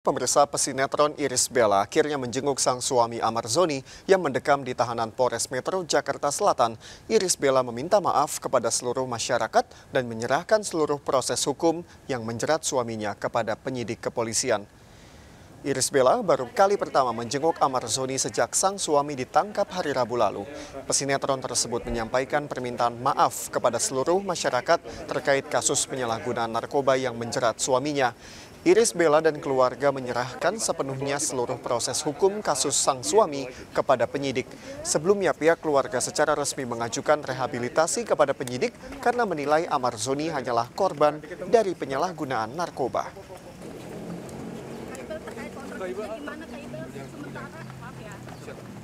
Pemirsa pesinetron Iris Bella akhirnya menjenguk sang suami Amar Zoni yang mendekam di tahanan Polres Metro Jakarta Selatan. Iris Bella meminta maaf kepada seluruh masyarakat dan menyerahkan seluruh proses hukum yang menjerat suaminya kepada penyidik kepolisian. Iris Bella baru kali pertama menjenguk Amar Zoni sejak sang suami ditangkap hari Rabu lalu. Pesinetron tersebut menyampaikan permintaan maaf kepada seluruh masyarakat terkait kasus penyalahgunaan narkoba yang menjerat suaminya. Iris Bella dan keluarga menyerahkan sepenuhnya seluruh proses hukum kasus sang suami kepada penyidik. Sebelumnya pihak keluarga secara resmi mengajukan rehabilitasi kepada penyidik karena menilai Amar Zoni hanyalah korban dari penyalahgunaan narkoba.